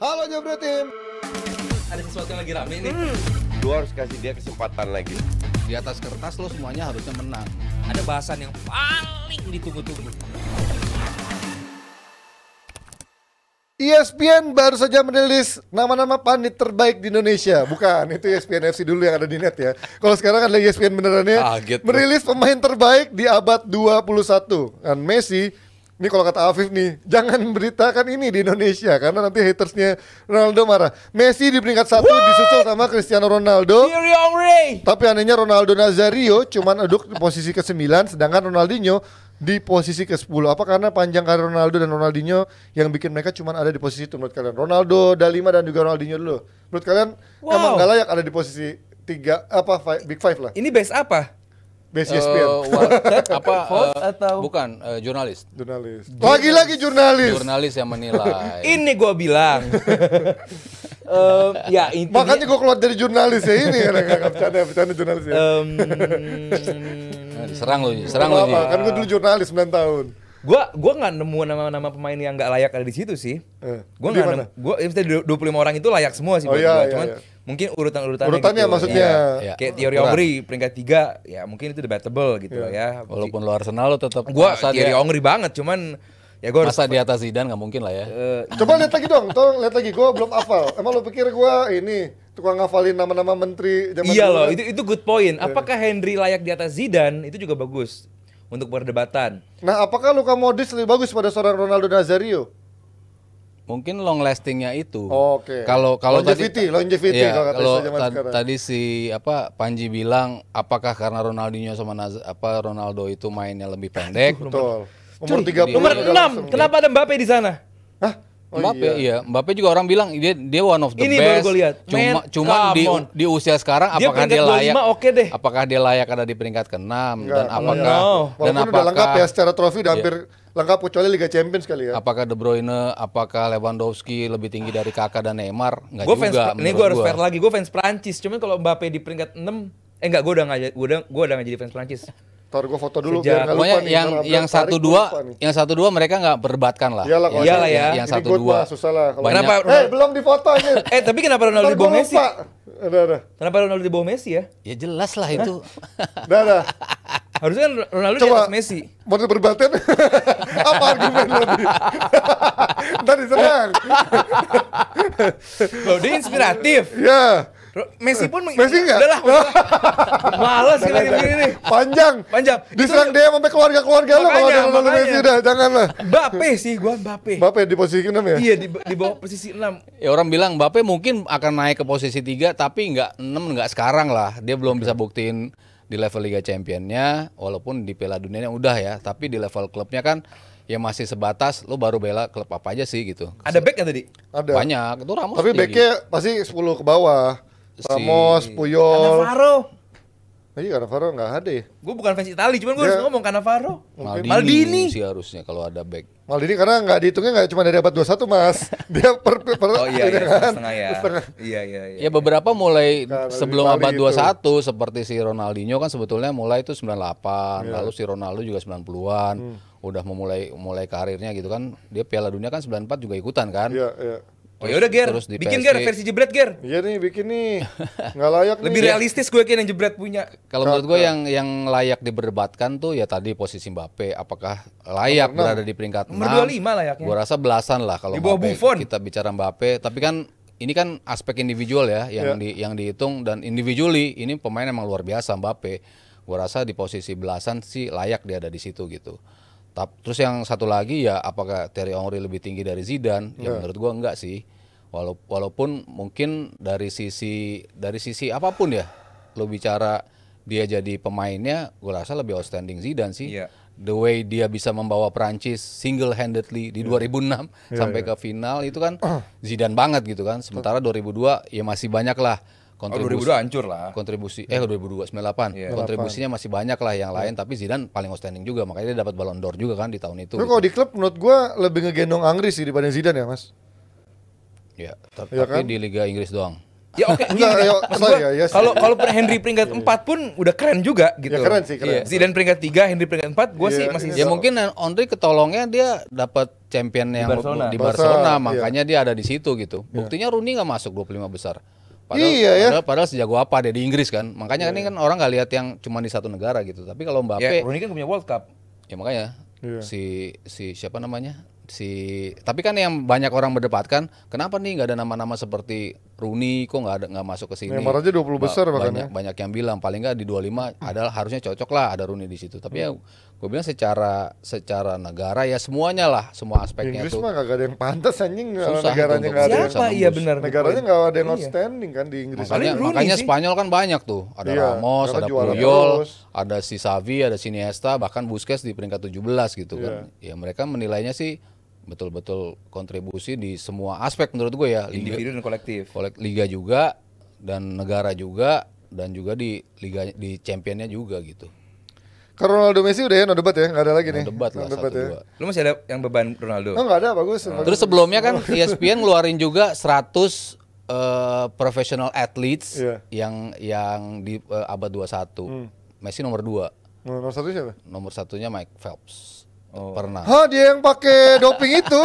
Halo Jabra Tim. Ada sesuatu yang lagi rame nih. Hmm. Lu harus kasih dia kesempatan lagi. Di atas kertas lo semuanya harusnya menang. Ada bahasan yang paling ditunggu-tunggu. ESPN baru saja merilis nama-nama panit terbaik di Indonesia. Bukan, itu ESPN FC dulu yang ada di net ya. Kalau sekarang ada ESPN benerannya. gitu. merilis pemain terbaik di abad 21. Kan Messi ini kalau kata Afif nih, jangan beritakan ini di Indonesia karena nanti hatersnya Ronaldo marah. Messi di peringkat satu What? disusul sama Cristiano Ronaldo. Tapi anehnya Ronaldo Nazario cuman aduk di posisi ke-9 sedangkan Ronaldinho di posisi ke-10. Apa karena panjang karir Ronaldo dan Ronaldinho yang bikin mereka cuman ada di posisi itu menurut kalian? Ronaldo, Dalima dan juga Ronaldinho dulu. Menurut kalian wow. emang gak layak ada di posisi tiga apa five, big five lah. Ini base apa? Best eh, Uh, apa uh, atau bukan uh, jurnalis? Jurnalis. Lagi-lagi jurnalis. Jurnalis yang menilai. ini gue bilang. um, ya intinya. Makanya gue keluar dari jurnalis ya ini karena ya. nggak bercanda bercanda jurnalis ya. Um, serang lu, loh, serang loh. Kan gue dulu jurnalis 9 tahun gua gua nggak nemu nama-nama pemain yang nggak layak ada di situ sih eh, gue nggak nemu gue ya, dua puluh lima orang itu layak semua sih oh, iya, gua. Iya, cuman iya. mungkin urutan urutannya urutannya gitu, maksudnya ya, kayak Thierry Ongri peringkat tiga ya mungkin itu debatable gitu ya, ya. walaupun lo Arsenal lo tetap gue Thierry Ongri banget cuman ya gua masa di atas Zidane nggak mungkin lah ya uh, coba lihat lagi dong tolong lihat lagi gue belum hafal emang lo pikir gue ini tukang ngafalin nama-nama menteri iya loh kan? itu itu good point iya. apakah Henry layak di atas Zidane itu juga bagus untuk perdebatan. Nah, apakah Luka modis lebih bagus pada seorang Ronaldo Nazario? Mungkin long lastingnya itu. Oh, Oke. Okay. Kalau kalau longevity, tadi longevity ya, kalau kata kalau zaman Tadi si apa Panji bilang apakah karena Ronaldinho sama Naz, apa Ronaldo itu mainnya lebih pendek? Betul. Umur 30. Nomor 6. Kenapa ada Mbappe di sana? Hah? Oh, iya. iya. Mbappe juga orang bilang dia dia one of the Ini best. Ini gue lihat. Cuma Man, cuma di di usia sekarang dia apakah dia layak? 25, okay deh. Apakah dia layak ada di peringkat ke-6 dan apakah no. dan Walaupun apakah udah lengkap ya secara trofi udah iya. hampir lengkap kecuali Liga Champions kali ya. Apakah De Bruyne, apakah Lewandowski lebih tinggi dari Kakak dan Neymar? Enggak gua juga. Fans, ini gue harus fair lagi. Gue fans Prancis. Cuman kalau Mbappe di peringkat 6 eh enggak gue udah enggak gue udah gue udah enggak jadi fans Prancis. Tar gue foto dulu Sejak. biar gak lupa nih. Yang yang satu dua, yang satu dua mereka nggak berdebatkan lah. Iyalah, Iyalah ya. Yang satu dua. Susah lah. Kalau kenapa? Eh hey, belum difoto ini. eh tapi kenapa Ronaldo di bawah Messi? Ada ada. Kenapa Ronaldo di bawah Messi ya? Ya jelas lah itu. Udah, udah. Harusnya kan Ronaldo di atas Messi. Mau berbatin? Apa argumen lo? Ntar diserang. Loh, dia inspiratif. Iya. Messi pun Messi enggak? lah. Males kita gini nih. Panjang. Panjang. Diserang dia sampai keluarga-keluarga lo kalau ada Ronaldo Messi udah lah. Bape sih gua bape. Bape di posisi 6 ya? Iya di, di bawah posisi 6. Ya orang bilang bape mungkin akan naik ke posisi 3 tapi enggak 6 enggak sekarang lah. Dia belum bisa buktiin di level Liga Championnya walaupun di Piala Dunianya udah ya, tapi di level klubnya kan ya masih sebatas lo baru bela klub apa aja sih gitu. Ada back ya tadi? Ada. Banyak. Itu Ramos. Tapi backnya pasti 10 ke bawah. Ramos, si... Puyol. Cannavaro. Iya, Cannavaro nggak ada ya. Gue bukan fans Itali, cuman gue harus iya. ngomong Cannavaro. Maldini, Maldini. sih harusnya kalau ada back. Maldini karena nggak dihitungnya nggak cuma dari abad 21 mas, dia per, per, per oh, iya, iya, kan? ya. Setengah. Iya, iya, iya. Ya iya. beberapa mulai nah, sebelum abad 21 satu seperti si Ronaldinho kan sebetulnya mulai itu 98, yeah. lalu si Ronaldo juga 90-an. Hmm. Udah memulai mulai karirnya gitu kan. Dia Piala Dunia kan 94 juga ikutan kan. Iya, iya. Oh ya udah Ger, bikin Ger versi jebret Ger. Iya nih bikin nih. Nggak layak nih. Lebih realistis gue kira yang jebret punya. Kalau menurut gue yang yang layak diberdebatkan tuh ya tadi posisi Mbappe apakah layak Nomor berada di peringkat enam? 6. Nomor 25 layaknya. Gue rasa belasan lah kalau kita bicara Mbappe, tapi kan ini kan aspek individual ya yang yeah. di yang dihitung dan individually ini pemain emang luar biasa Mbappe. Gue rasa di posisi belasan sih layak dia ada di situ gitu. Terus yang satu lagi ya apakah Terry Henry lebih tinggi dari Zidane? Ya, ya. menurut gua enggak sih. Walaupun mungkin dari sisi dari sisi apapun ya, lo bicara dia jadi pemainnya, gue rasa lebih outstanding Zidane sih. Yeah. The way dia bisa membawa Perancis single handedly di yeah. 2006 yeah, sampai yeah. ke final itu kan Zidane banget gitu kan. Sementara 2002 ya masih banyak lah kontribusi oh, 2002 hancur lah. Kontribusi eh 2002 98. Yeah. Kontribusinya masih banyak lah yang iya. lain yeah. tapi Zidane paling outstanding juga makanya dia dapat Ballon d'Or juga kan di tahun itu. Tapi gitu. kalau di klub menurut gua lebih ngegendong Inggris sih daripada Zidane ya, Mas. Ya, tapi ya kan? di Liga Inggris doang. Ya oke, okay. ya, ya, ya kalau kalau Henry peringkat 4 iya, pun udah keren juga ya, gitu. Ya keren sih, keren. Yeah. Zidane peringkat 3, Henry peringkat 4, gua yeah, sih masih Ya mungkin Andre ketolongnya dia dapat champion yang di Barcelona, di Barcelona makanya dia ada di situ gitu. Buktinya Rooney nggak masuk 25 besar. Padahal, iya ya. Padahal, padahal sejago apa dia di Inggris kan. Makanya kan yeah. ini kan orang nggak lihat yang cuma di satu negara gitu. Tapi kalau Mbappe, yeah, Rooney kan punya World Cup. Ya makanya yeah. si si siapa namanya? si tapi kan yang banyak orang berdepatkan kenapa nih nggak ada nama-nama seperti Runi kok nggak ada nggak masuk ke sini. Neymar aja 20 besar ba banyak, ya. banyak yang bilang paling nggak di 25 adalah harusnya cocok lah ada Runi di situ. Tapi ya, hmm. ya gue bilang secara secara negara ya semuanya lah semua aspeknya Inggris tuh. Inggris mah gak ada yang pantas anjing Susah negaranya nggak ada. Siapa iya benar. Negaranya nggak ada yang iya. outstanding kan di Inggris. Makanya, makanya Spanyol kan banyak tuh. Ada iya, Ramos, ada Puyol, ada si Xavi, ada Siniesta, bahkan Busquets di peringkat 17 gitu iya. kan. Ya mereka menilainya sih betul-betul kontribusi di semua aspek menurut gue ya liga, individu dan kolektif kolek, liga juga dan negara juga dan juga di liga di championnya juga gitu karena Ronaldo Messi udah ya no debat ya, nggak ada lagi no nih. Debat lah, no debat satu ya. dua. Lu masih ada yang beban Ronaldo? Oh, nggak ada, bagus. Hmm. Terus sebelumnya kan ESPN ngeluarin juga 100 uh, eh, professional athletes yeah. yang yang di uh, abad 21. Hmm. Messi nomor 2. Nomor satu siapa? Nomor satunya Mike Phelps. Oh. Pernah. Hah, dia yang pakai doping itu?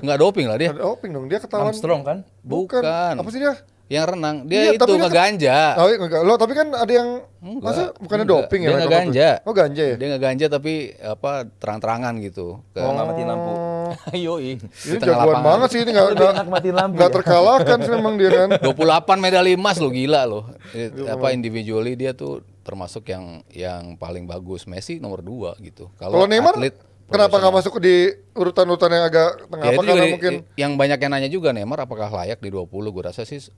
Enggak doping lah dia. Nggak doping dong, dia ketahuan. Armstrong kan? Bukan. Bukan. Apa sih dia? Yang renang. Dia iya, itu kan- ngeganja. Tapi oh, iya, enggak. Lo tapi kan ada yang enggak, masa bukannya enggak. doping dia ya? Dia ngeganja. Oh, ganja ya? Dia ngeganja tapi apa terang-terangan gitu. Ke oh, mati lampu. Ayo Ini Ini jagoan banget sih ini enggak enggak mati lampu. Enggak ya? terkalahkan sih memang dia kan. 28 medali emas lo gila lo. Eh, apa individually dia tuh termasuk yang yang paling bagus Messi nomor dua gitu kalau Neymar atlet Kenapa nggak masuk di urutan-urutan yang agak tengah ya, apa karena mungkin yang banyak yang nanya juga Neymar apakah layak di 20 gue rasa sih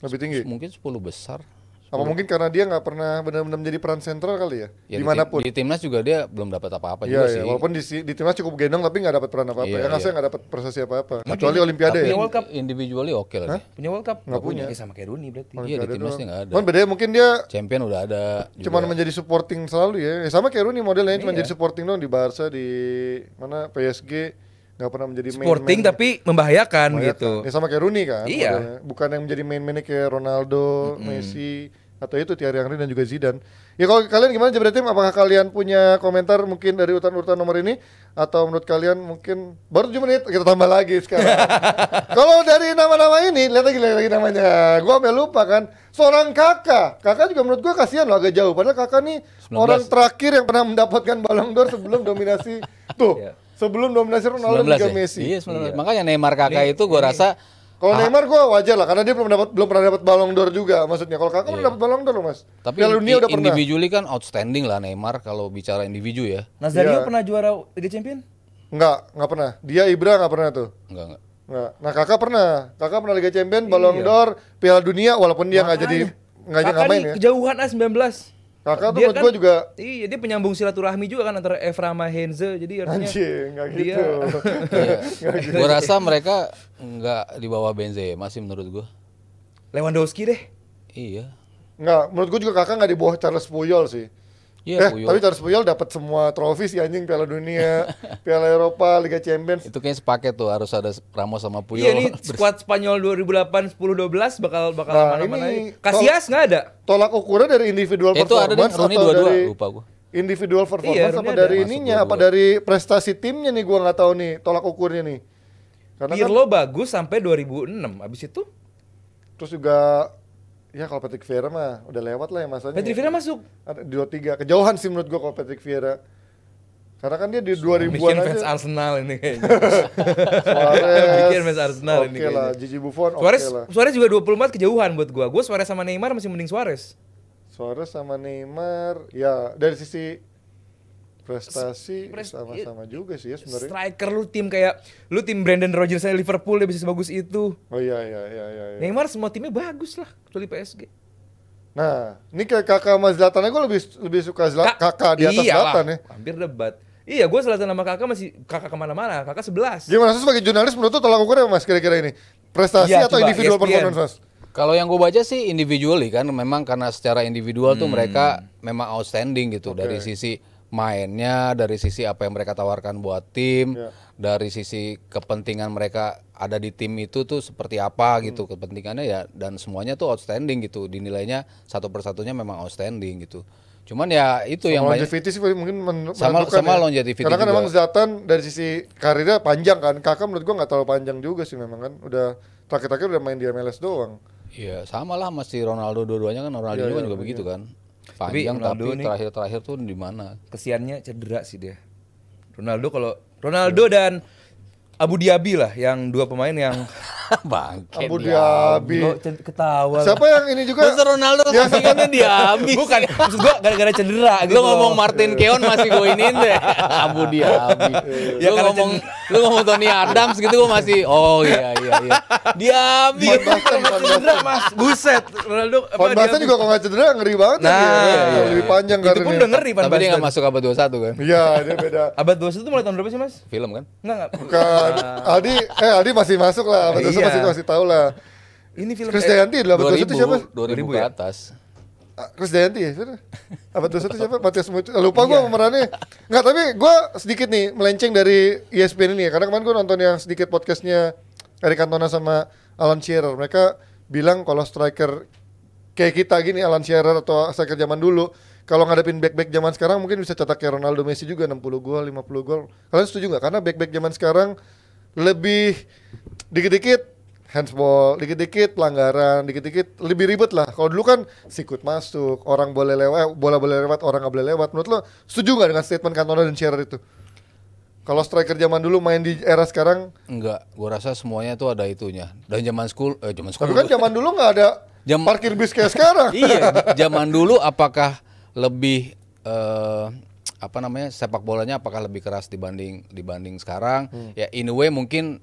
lebih tinggi mungkin 10 besar apa hmm. mungkin karena dia nggak pernah benar-benar menjadi peran sentral kali ya? ya Dimanapun. Di, tim, di timnas juga dia belum dapat apa-apa ya, juga ya. sih. Walaupun di, di timnas cukup gendong tapi nggak dapat peran apa-apa. Iya, ya, ya. saya nggak dapat prestasi apa-apa. Kecuali Olimpiade ya. Punya World Cup individually oke okay lah. Hah? Punya World Cup nggak punya. punya. Eh, sama kayak Rooney berarti. Iya di timnasnya nggak ada. Cuman bedanya mungkin dia champion udah ada. cuma menjadi supporting selalu ya. ya sama kayak Rooney modelnya cuma iya. jadi supporting dong di Barca di mana PSG nggak pernah menjadi sporting main tapi membahayakan, membahayakan gitu ya sama kayak Rooney kan iya. bukan yang menjadi main mainnya kayak Ronaldo mm -hmm. Messi atau itu Thierry Henry dan juga Zidane. Ya kalau kalian gimana tim Apakah kalian punya komentar mungkin dari urutan-urutan nomor ini atau menurut kalian mungkin baru 7 menit kita tambah lagi sekarang. kalau dari nama-nama ini lihat lagi lihat lagi namanya. Gua sampai lupa kan. Seorang kakak. Kakak juga menurut gua kasihan loh agak jauh padahal kakak nih 19. orang terakhir yang pernah mendapatkan Ballon d'Or sebelum dominasi tuh. Iya. Sebelum dominasi Ronaldo 19, juga ya? Messi. Iya, Iya. Makanya Neymar kakak ini, itu gua rasa kalau ah. Neymar gue wajar lah karena dia belum dapat belum pernah dapat Ballon d'Or juga maksudnya. Kalau kakak pernah iya. dapat Ballon d'Or loh, Mas. Tapi Piala Dunia udah pernah. Individually kan outstanding lah Neymar kalau bicara individu ya. Nazario yeah. pernah juara Liga Champion? Enggak, enggak pernah. Dia Ibra enggak pernah tuh. Enggak, enggak. Nah, nah kakak pernah, kakak pernah Liga Champion, Ballon iya. d'Or, Piala Dunia, walaupun dia nggak jadi nggak jadi ngapain ya. Kejauhan A19. Kakak tuh dia buat kan, gue juga Iya dia penyambung silaturahmi juga kan antara Evra sama Henze Jadi artinya Anjing gak gitu, Iya. gitu. Gue rasa mereka nggak di bawah Benzema masih menurut gue Lewandowski deh Iya Nggak, menurut gue juga kakak nggak di bawah Charles Puyol sih Yeah, eh, Puyol. tapi Charles Puyol dapat semua trofi sih anjing Piala Dunia, Piala Eropa, Liga Champions. Itu kayaknya sepaket tuh harus ada Ramos sama Puyol. Iya, ini skuad Spanyol 2008 10 12 bakal bakal nah, mana-mana. Casillas nggak ada. Tolak ukurnya dari individual eh, Itu performance ada nih, atau dua dari lupa gua. Individual iya, performance iya, apa dari ada. ininya, apa dari prestasi timnya nih gua nggak tahu nih tolak ukurnya nih. Karena kan Pirlo kan, bagus sampai 2006, habis itu terus juga Ya kalau Patrick Vieira mah udah lewat lah ya masanya. Patrick Vieira masuk masuk. Dua tiga kejauhan sih menurut gue kalau Patrick Vieira. Karena kan dia di dua an aja. Bikin fans Arsenal ini kayaknya. Suarez. Bikin fans Arsenal ini kayaknya. Oke lah, Gigi Buffon Suarez, okay lah. Suarez juga 24 kejauhan buat gue. Gue Suarez sama Neymar masih mending Suarez. Suarez sama Neymar, ya dari sisi prestasi sama-sama iya. juga sih ya sebenarnya. Striker lu tim kayak lu tim Brandon Rodgers saya Liverpool dia bisa sebagus itu. Oh iya, iya iya iya iya. Neymar semua timnya bagus lah kecuali PSG. Nah, ini kayak kakak sama Zlatan gue lebih lebih suka Zla Ka kakak di atas iyalah, Zlatan ya. Hampir debat. Iya, gue Zlatan sama kakak masih kakak kemana-mana, kakak sebelas. Gimana sih sebagai jurnalis menurut tuh tolak ukurnya mas kira-kira ini? Prestasi ya, atau individual ESPN. performance mas? Kalau yang gue baca sih individually kan, memang karena secara individual hmm. tuh mereka memang outstanding gitu okay. dari sisi mainnya dari sisi apa yang mereka tawarkan buat tim yeah. dari sisi kepentingan mereka ada di tim itu tuh seperti apa hmm. gitu kepentingannya ya dan semuanya tuh outstanding gitu dinilainya satu persatunya memang outstanding gitu cuman ya itu sama yang longevity banyak, sih mungkin sama sama ya. longevity karena kan memang emang Zlatan dari sisi karirnya panjang kan kakak menurut gua nggak terlalu panjang juga sih memang kan udah terakhir-terakhir udah main di MLS doang Iya sama lah masih Ronaldo dua-duanya kan Ronaldo ya, iya, juga, ya, juga ya. begitu iya. kan Panjang tapi, Ronaldo tapi terakhir-terakhir tuh di mana? Kesiannya cedera sih dia. Ronaldo kalau Ronaldo dan Abu Dhabi lah yang dua pemain yang bangke Abu Dhabi ketawa siapa yang ini juga Mr. Ronaldo ya. yang sampingnya Dhabi bukan maksud gua gara-gara cedera gitu ngomong Martin Keon masih gue ini deh Abu Dhabi ya, ngomong lu ngomong Tony Adams gitu gue masih oh iya iya iya diam dia cedera mas buset Ronaldo Van Basten juga kalau nggak cedera ngeri banget ya nah ya. Iya, iya. lebih iya. panjang kan itu pun udah ngeri Van tapi dia nggak masuk abad 21 kan iya dia beda abad 21 mulai tahun berapa sih mas film kan nggak nggak bukan Aldi eh Aldi masih masuk lah abad 21 iya. masih masih tahu lah ini film Krisdayanti 18 itu siapa 2000 ke ya? atas Krisdayanti ah, ya abad Apa tuh satu siapa? Ah, Matias Mucu. Ah, lupa gue iya. pemerannya. Enggak, tapi gue sedikit nih melenceng dari ESPN ini ya. Karena kemarin gue nonton yang sedikit podcastnya Eric Cantona sama Alan Shearer. Mereka bilang kalau striker kayak kita gini Alan Shearer atau striker zaman dulu kalau ngadepin back-back zaman sekarang mungkin bisa cetak kayak Ronaldo Messi juga 60 gol, 50 gol. Kalian setuju nggak? Karena back-back zaman sekarang lebih dikit-dikit handball dikit-dikit pelanggaran dikit-dikit lebih ribet lah kalau dulu kan sikut masuk orang boleh lewat eh, bola boleh lewat orang nggak boleh lewat menurut lo setuju nggak dengan statement Cantona dan Shearer itu kalau striker zaman dulu main di era sekarang enggak gua rasa semuanya tuh ada itunya dan zaman school eh zaman school tapi kan zaman dulu nggak ada Jam, parkir bis kayak sekarang iya zaman dulu apakah lebih uh, apa namanya sepak bolanya apakah lebih keras dibanding dibanding sekarang hmm. ya in a way mungkin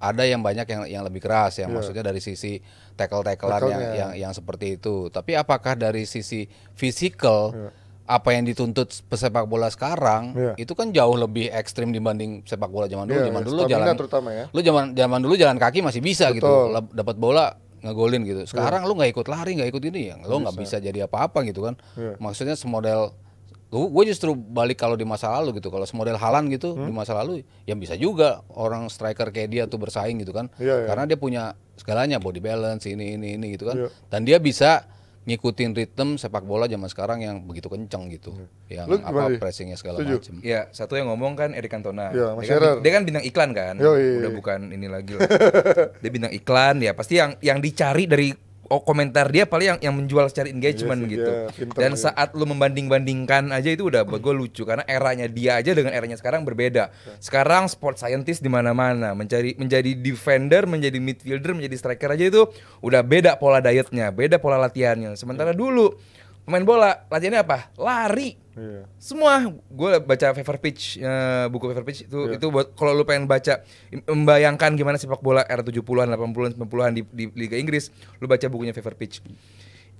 ada yang banyak yang yang lebih keras ya yeah. maksudnya dari sisi tackle tackle yang, yang yang seperti itu. Tapi apakah dari sisi fisikal yeah. apa yang dituntut pesepak bola sekarang yeah. itu kan jauh lebih ekstrim dibanding sepak bola zaman dulu. Yeah, zaman yeah. dulu jalan terutama ya. Lu zaman zaman dulu jalan kaki masih bisa gitu. Betul. gitu. Dapat bola ngegolin gitu. Iya. Sekarang yeah. lu nggak ikut lari, nggak ikut ini ya. Lu nggak bisa. bisa jadi apa-apa gitu kan. Yeah. Maksudnya semodel gue justru balik kalau di masa lalu gitu kalau semodel Halan gitu hmm? di masa lalu yang bisa juga orang striker kayak dia tuh bersaing gitu kan yeah, yeah. karena dia punya segalanya body balance ini ini ini gitu kan yeah. dan dia bisa ngikutin ritme sepak bola zaman sekarang yang begitu kenceng gitu yeah. yang Look, apa pressingnya segala macam ya satu yang ngomong kan Eric Cantona yeah, dia, kan, dia kan bintang iklan kan Yo, iya, iya. udah bukan ini lagi lah dia bintang iklan ya pasti yang yang dicari dari oh komentar dia paling yang yang menjual secara engagement yes, iya gitu. Iya, Dan saat lu membanding-bandingkan aja itu udah bagus lucu karena eranya dia aja dengan eranya sekarang berbeda. Iya. Sekarang sport scientist di mana-mana, mencari menjadi defender, menjadi midfielder, menjadi striker aja itu udah beda pola dietnya, beda pola latihannya. Sementara dulu pemain bola latihannya apa lari yeah. semua gue baca fever pitch uh, buku fever pitch itu yeah. itu buat kalau lu pengen baca membayangkan gimana sepak bola era 70-an 80-an 90-an di, di Liga Inggris lu baca bukunya fever pitch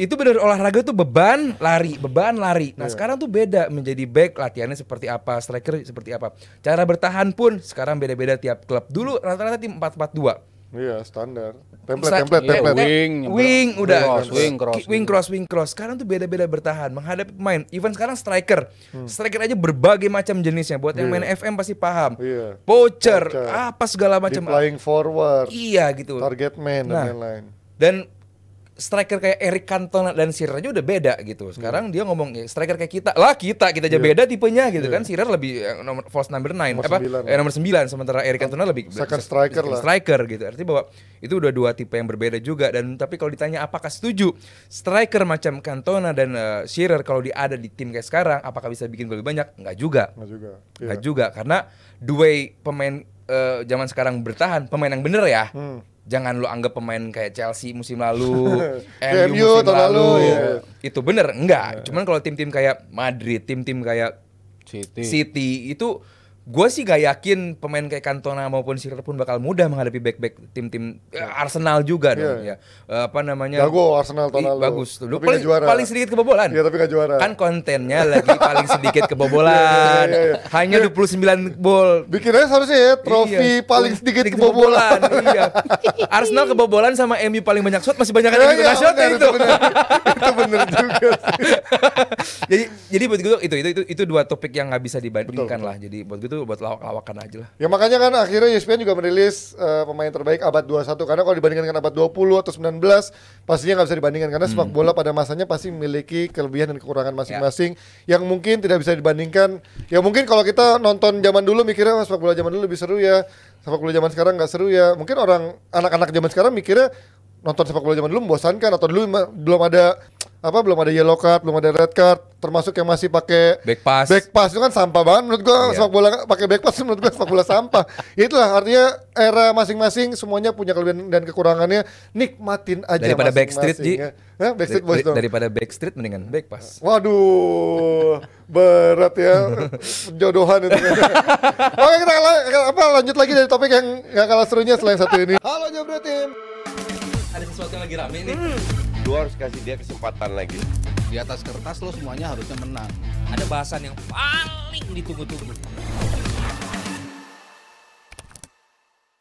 itu benar olahraga tuh beban lari beban lari nah yeah. sekarang tuh beda menjadi back latihannya seperti apa striker seperti apa cara bertahan pun sekarang beda-beda tiap klub dulu rata-rata tim empat empat dua Iya, standar. Template, Sa template, iya, template. Wing, wing, udah. Cross, wing, cross, wing, cross, wing, cross. Sekarang tuh beda-beda bertahan, menghadapi pemain. Even sekarang striker. Hmm. Striker aja berbagai macam jenisnya. Buat yeah. yang iya. main FM pasti paham. Yeah. Iya. Poacher, apa segala macam. Di forward. Iya, gitu. Target man, dan lain-lain. Nah. dan striker kayak Eric Cantona dan Sirer aja udah beda gitu. Hmm. Sekarang hmm. dia ngomong ya, striker kayak kita. Lah kita, kita aja yeah. beda tipenya gitu yeah. kan. Sirer lebih eh, nomor false number 9 nomor apa 9. Eh, nomor 9 sementara Eric Cantona lebih second striker lah. Striker gitu. Artinya bahwa itu udah dua tipe yang berbeda juga dan tapi kalau ditanya apakah setuju striker macam Cantona dan uh, Shearer kalau dia ada di tim kayak sekarang apakah bisa bikin lebih banyak? Enggak juga. Enggak juga. Enggak yeah. juga karena dua pemain uh, zaman sekarang bertahan pemain yang bener ya. Hmm jangan lu anggap pemain kayak Chelsea musim lalu, MU musim lalu, lalu ya. itu bener enggak. Iya. Cuman kalau tim-tim kayak Madrid, tim-tim kayak City. City itu gue sih gak yakin pemain kayak Cantona maupun Sirter pun bakal mudah menghadapi back-back tim-tim eh, iya. Arsenal juga iya. dong yeah. ya. Eh, apa namanya? Jago Arsenal tahun lalu. Bagus. Dulu paling, juara. paling sedikit kebobolan. Iya, tapi gak juara. Kan kontennya lagi paling sedikit kebobolan. yeah, yeah, yeah, iya, Hanya 29 gol. Bikin aja seharusnya ya trofi paling sedikit, sedikit kebobolan. kebobolan. Arsenal kebobolan sama MU paling banyak shot masih banyak yang yeah, kena shot itu. Itu bener, juga sih. jadi jadi buat gue itu itu itu itu dua topik yang nggak bisa dibandingkan betul, lah. Jadi buat gue itu buat lawak-lawakan aja lah. Ya makanya kan akhirnya ESPN juga merilis uh, pemain terbaik abad 21 karena kalau dibandingkan dengan abad 20 atau 19 pastinya nggak bisa dibandingkan karena sepak hmm. bola pada masanya pasti memiliki kelebihan dan kekurangan masing-masing ya. yang mungkin tidak bisa dibandingkan. Ya mungkin kalau kita nonton zaman dulu mikirnya oh, sepak bola zaman dulu lebih seru ya. Sepak bola zaman sekarang nggak seru ya. Mungkin orang anak-anak zaman sekarang mikirnya nonton sepak bola zaman dulu membosankan atau dulu belum ada apa belum ada yellow card, belum ada red card, termasuk yang masih pakai back pass. Back pass itu kan sampah banget menurut gua yeah. sepak bola kan pakai back pass menurut gua sepak bola sampah. Itulah artinya era masing-masing semuanya punya kelebihan dan kekurangannya. Nikmatin aja daripada backstreet Ji. Ya. backstreet boys dong. Daripada backstreet mendingan back pass. Waduh. berat ya jodohan itu. Oke, kita apa lanjut lagi dari topik yang enggak kalah serunya selain satu ini. Halo Jobro Team. Ada sesuatu yang lagi rame nih. Hmm. Lu harus kasih dia kesempatan lagi. Di atas kertas lo semuanya harusnya menang. Ada bahasan yang paling ditunggu-tunggu.